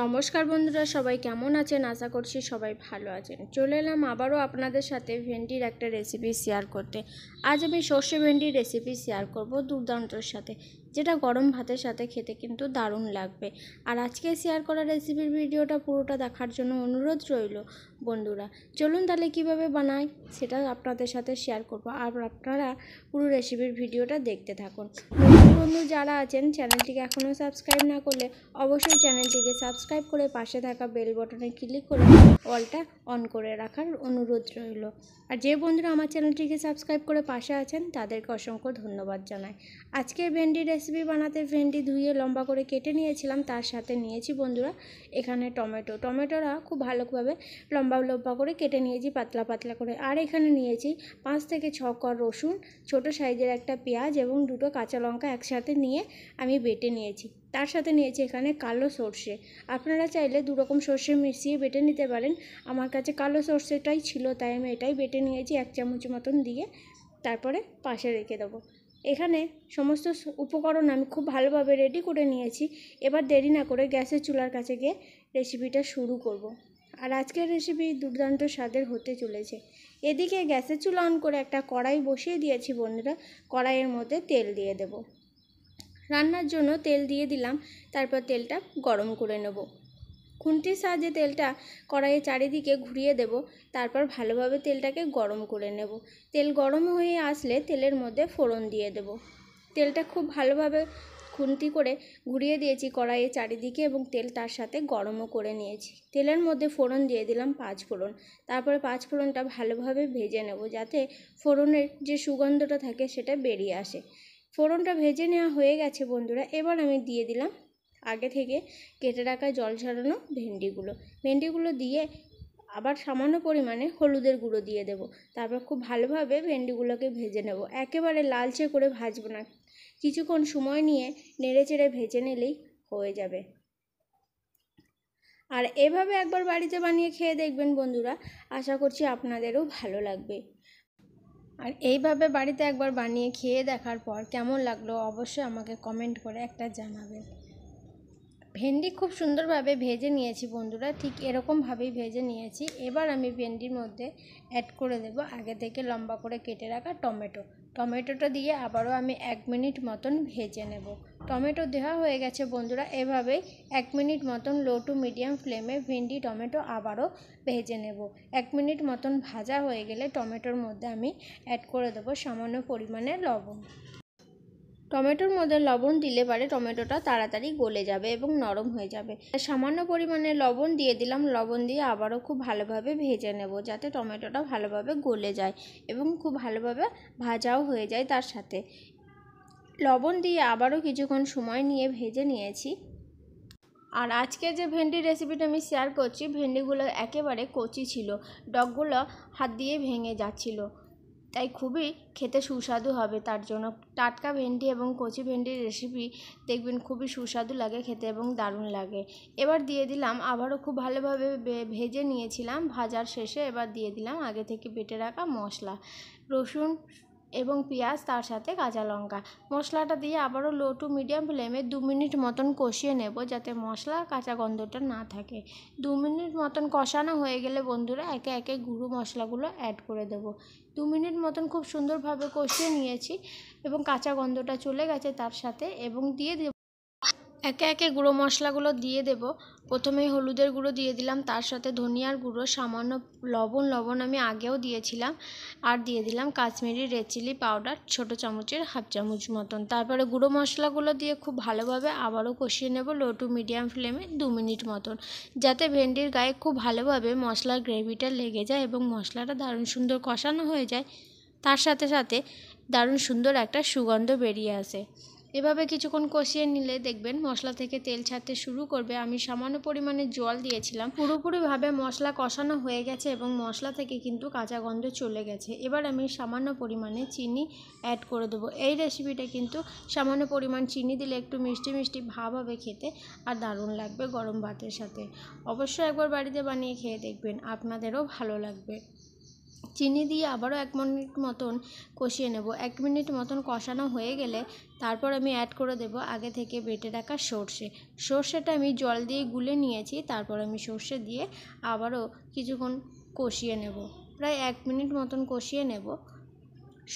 নমস্কার বন্ধুরা সবাই কেমন আছেন আশা করছি সবাই ভালো আছেন চলে এলাম আবারও আপনাদের সাথে ভেন্ডির একটা রেসিপি শেয়ার করতে আজ আমি সর্ষে ভেন্ডির রেসিপি শেয়ার করব দুর্দান্তর সাথে যেটা গরম ভাতের সাথে খেতে কিন্তু দারুণ লাগবে আর আজকে শেয়ার করা রেসিপির ভিডিওটা পুরোটা দেখার জন্য অনুরোধ রইল বন্ধুরা চলুন তাহলে কিভাবে বানাই সেটা আপনাদের সাথে শেয়ার করব আর আপনারা পুরো রেসিপির ভিডিওটা দেখতে থাকুন বন্ধু যারা আছেন চ্যানেলটিকে এখনও সাবস্ক্রাইব না করলে অবশ্যই চ্যানেলটিকে সাবস্ক্রাইব করে পাশে থাকা বেল বটনে ক্লিক করে অলটা অন করে রাখার অনুরোধ রইল আর যে বন্ধুরা আমার চ্যানেলটিকে সাবস্ক্রাইব করে পাশে আছেন তাদেরকে অসংখ্য ধন্যবাদ জানাই আজকের ভেন্ডি রেসিপি রেসিপি বানাতে ভেন্ডি ধুয়ে লম্বা করে কেটে নিয়েছিলাম তার সাথে নিয়েছি বন্ধুরা এখানে টমেটো টমেটোরা খুব ভালোভাবে লম্বা লম্বা করে কেটে নিয়েছি পাতলা পাতলা করে আর এখানে নিয়েছি পাঁচ থেকে ছ কর রসুন ছোট সাইজের একটা পেঁয়াজ এবং দুটো কাঁচা লঙ্কা একসাথে নিয়ে আমি বেটে নিয়েছি তার সাথে নিয়েছি এখানে কালো সর্ষে আপনারা চাইলে দু রকম সর্ষে মিশিয়ে বেটে নিতে পারেন আমার কাছে কালো সর্ষেটাই ছিল তাই আমি এটাই বেটে নিয়েছি এক চামচ মতন দিয়ে তারপরে পাশে রেখে দেবো এখানে সমস্ত উপকরণ আমি খুব ভালোভাবে রেডি করে নিয়েছি এবার দেরি না করে গ্যাসের চুলার কাছে গিয়ে রেসিপিটা শুরু করব। আর আজকের রেসিপি দুর্দান্ত স্বাদের হতে চলেছে এদিকে গ্যাসের চুলা অন করে একটা কড়াই বসিয়ে দিয়েছি বন্ধুরা কড়াইয়ের মধ্যে তেল দিয়ে দেব রান্নার জন্য তেল দিয়ে দিলাম তারপর তেলটা গরম করে নেবো খুন্তির সাহায্যে তেলটা কড়াইয়ের চারিদিকে ঘুরিয়ে দেব তারপর ভালোভাবে তেলটাকে গরম করে নেব তেল গরম হয়ে আসলে তেলের মধ্যে ফোড়ন দিয়ে দেব তেলটা খুব ভালোভাবে খুন্তি করে ঘুরিয়ে দিয়েছি কড়াইয়ের চারিদিকে এবং তেল তার সাথে গরমও করে নিয়েছি তেলের মধ্যে ফোড়ন দিয়ে দিলাম পাঁচ ফোড়ন তারপরে পাঁচ ফোড়নটা ভালোভাবে ভেজে নেব যাতে ফোড়নের যে সুগন্ধটা থাকে সেটা বেরিয়ে আসে ফোড়নটা ভেজে নেওয়া হয়ে গেছে বন্ধুরা এবার আমি দিয়ে দিলাম আগে থেকে কেটে রাখা জল ছড়ানো ভেন্ডিগুলো ভেন্ডিগুলো দিয়ে আবার সামান্য পরিমাণে হলুদের গুঁড়ো দিয়ে দেব তারপর খুব ভালোভাবে ভেন্ডিগুলোকে ভেজে নেব একেবারে লালচে করে ভাজবো না কিছুক্ষণ সময় নিয়ে নেড়েচেড়ে ভেজে নিলেই হয়ে যাবে আর এভাবে একবার বাড়িতে বানিয়ে খেয়ে দেখবেন বন্ধুরা আশা করছি আপনাদেরও ভালো লাগবে আর এইভাবে বাড়িতে একবার বানিয়ে খেয়ে দেখার পর কেমন লাগলো অবশ্যই আমাকে কমেন্ট করে একটা জানাবেন ভেন্ডি খুব সুন্দরভাবে ভেজে নিয়েছি বন্ধুরা ঠিক এরকমভাবেই ভেজে নিয়েছি এবার আমি ভেন্ডির মধ্যে অ্যাড করে দেব আগে থেকে লম্বা করে কেটে রাখা টমেটো টমেটোটা দিয়ে আবারও আমি এক মিনিট মতন ভেজে নেব টমেটো দেওয়া হয়ে গেছে বন্ধুরা এভাবেই এক মিনিট মতন লো টু মিডিয়াম ফ্লেমে ভেন্ডি টমেটো আবারও ভেজে নেব এক মিনিট মতন ভাজা হয়ে গেলে টমেটোর মধ্যে আমি অ্যাড করে দেবো সামান্য পরিমাণে লবণ টমেটোর মধ্যে লবণ দিলে পারে টমেটোটা তাড়াতাড়ি গলে যাবে এবং নরম হয়ে যাবে সামান্য পরিমাণে লবণ দিয়ে দিলাম লবণ দিয়ে আবারও খুব ভালোভাবে ভেজে নেব যাতে টমেটোটা ভালোভাবে গলে যায় এবং খুব ভালোভাবে ভাজাও হয়ে যায় তার সাথে লবণ দিয়ে আবারও কিছুক্ষণ সময় নিয়ে ভেজে নিয়েছি আর আজকে যে ভেন্ডি রেসিপিটা আমি শেয়ার করছি ভেন্ডিগুলো একেবারে কচি ছিল ডগগুলো হাত দিয়ে ভেঙে যাচ্ছিলো তাই খুবই খেতে সুস্বাদু হবে তার জন্য টাটকা ভেন্ডি এবং কচি ভেন্ডির রেসিপি দেখবেন খুবই সুস্বাদু লাগে খেতে এবং দারুণ লাগে এবার দিয়ে দিলাম আবারও খুব ভালোভাবে ভেজে নিয়েছিলাম ভাজার শেষে এবার দিয়ে দিলাম আগে থেকে বেটে রাখা মশলা রসুন এবং পেঁয়াজ তার সাথে কাঁচা লঙ্কা মশলাটা দিয়ে আবারও লো টু মিডিয়াম ফ্লেমে দু মিনিট মতন কষিয়ে নেব যাতে মশলা কাঁচা গন্ধটা না থাকে দু মিনিট মতন কষানো হয়ে গেলে বন্ধুরা একে একে গুঁড়ো মশলাগুলো অ্যাড করে দেবো দু মিনিট মতন খুব সুন্দরভাবে কষিয়ে নিয়েছি এবং কাঁচা গন্ধটা চলে গেছে তার সাথে এবং দিয়ে একে একে গুঁড়ো মশলাগুলো দিয়ে দেব প্রথমে হলুদের গুঁড়ো দিয়ে দিলাম তার সাথে ধনিয়ার গুঁড়ো সামান্য লবণ লবণ আমি আগেও দিয়েছিলাম আর দিয়ে দিলাম কাশ্মীরি রেড চিলি পাউডার ছোটো চামচের হাফ চামচ মতন তারপরে গুঁড়ো মশলাগুলো দিয়ে খুব ভালোভাবে আবারও কষিয়ে নেব লো টু মিডিয়াম ফ্লেমে দু মিনিট মতন যাতে ভেন্ডির গায়ে খুব ভালোভাবে মশলার গ্রেভিটা লেগে যায় এবং মশলাটা দারুণ সুন্দর কষানো হয়ে যায় তার সাথে সাথে দারুণ সুন্দর একটা সুগন্ধ বেরিয়ে আসে এভাবে কিছুক্ষণ কষিয়ে নিলে দেখবেন মশলা থেকে তেল ছাড়তে শুরু করবে আমি সামান্য পরিমাণে জল দিয়েছিলাম পুরোপুরিভাবে মশলা কষানো হয়ে গেছে এবং মশলা থেকে কিন্তু কাঁচা গন্ধ চলে গেছে এবার আমি সামান্য পরিমাণে চিনি অ্যাড করে দেবো এই রেসিপিটা কিন্তু সামান্য পরিমাণ চিনি দিলে একটু মিষ্টি মিষ্টি ভাব হবে খেতে আর দারুণ লাগবে গরম ভাতের সাথে অবশ্যই একবার বাড়িতে বানিয়ে খেয়ে দেখবেন আপনাদেরও ভালো লাগবে চিনি দিয়ে আবারও এক মিনিট মতন কষিয়ে নেব এক মিনিট মতন কষানো হয়ে গেলে তারপর আমি অ্যাড করে দেব আগে থেকে বেটে রাখা সর্ষে সর্ষেটা আমি জল দিয়ে গুলে নিয়েছি তারপর আমি সর্ষে দিয়ে আবারও কিছুক্ষণ কষিয়ে নেব প্রায় এক মিনিট মতন কষিয়ে নেব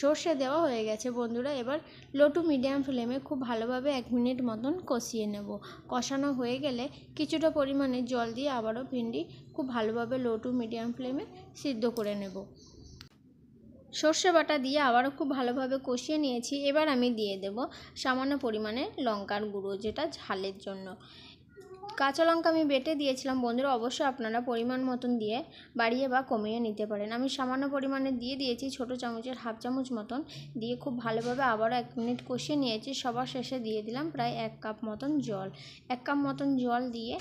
সর্ষে দেওয়া হয়ে গেছে বন্ধুরা এবার লো টু মিডিয়াম ফ্লেমে খুব ভালোভাবে এক মিনিট মতন কষিয়ে নেব কষানো হয়ে গেলে কিছুটা পরিমাণে জল দিয়ে আবারও ভিন্ডি খুব ভালোভাবে লো টু মিডিয়াম ফ্লেমে সিদ্ধ করে নেব সর্ষে বাটা দিয়ে আবারও খুব ভালোভাবে কষিয়ে নিয়েছি এবার আমি দিয়ে দেব সামান্য পরিমাণে লঙ্কার গুঁড়ো যেটা ঝালের জন্য কাঁচা লঙ্কা আমি বেটে দিয়েছিলাম বন্ধুরা অবশ্যই আপনারা পরিমাণ মতন দিয়ে বাড়িয়ে বা কমিয়ে নিতে পারেন আমি সামান্য পরিমাণে দিয়ে দিয়েছি ছোট চামচের হাফ চামচ মতন দিয়ে খুব ভালোভাবে আবারও এক মিনিট কষিয়ে নিয়েছি সবার শেষে দিয়ে দিলাম প্রায় এক কাপ মতন জল এক কাপ মতন জল দিয়ে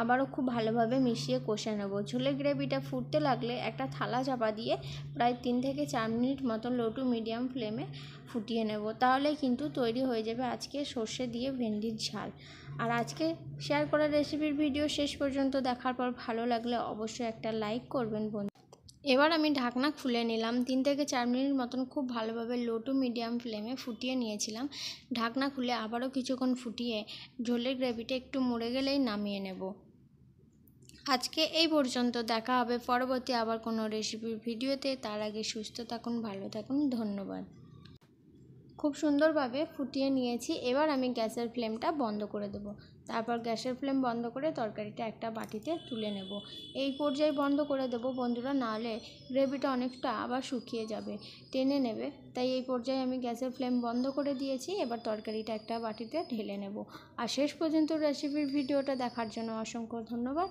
আবারও খুব ভালোভাবে মিশিয়ে কষে নেব ঝোলের গ্রেভিটা ফুটতে লাগলে একটা থালা চাপা দিয়ে প্রায় তিন থেকে চার মিনিট মতো লো টু মিডিয়াম ফ্লেমে ফুটিয়ে নেব তাহলে কিন্তু তৈরি হয়ে যাবে আজকে সর্ষে দিয়ে ভেন্ডির ঝাল আর আজকে শেয়ার করা রেসিপির ভিডিও শেষ পর্যন্ত দেখার পর ভালো লাগলে অবশ্যই একটা লাইক করবেন বন্ধু এবার আমি ঢাকনা খুলে নিলাম তিন থেকে চার মিনিট মতন খুব ভালোভাবে লো টু মিডিয়াম ফ্লেমে ফুটিয়ে নিয়েছিলাম ঢাকনা খুলে আবারও কিছুক্ষণ ফুটিয়ে ঝোলের গ্রেভিটা একটু মরে গেলেই নামিয়ে নেব আজকে এই পর্যন্ত দেখা হবে পরবর্তী আবার কোনো রেসিপির ভিডিওতে তার আগে সুস্থ থাকুন ভালো থাকুন ধন্যবাদ খুব সুন্দরভাবে ফুটিয়ে নিয়েছি এবার আমি গ্যাসের ফ্লেমটা বন্ধ করে দেব তারপর গ্যাসের ফ্লেম বন্ধ করে তরকারিটা একটা বাটিতে তুলে নেব এই পর্যায়ে বন্ধ করে দেব বন্ধুরা নাহলে গ্রেভিটা অনেকটা আবার শুকিয়ে যাবে টেনে নেবে তাই এই পর্যায়ে আমি গ্যাসের ফ্লেম বন্ধ করে দিয়েছি এবার তরকারিটা একটা বাটিতে ঢেলে নেব আর শেষ পর্যন্ত রেসিপির ভিডিওটা দেখার জন্য অসংখ্য ধন্যবাদ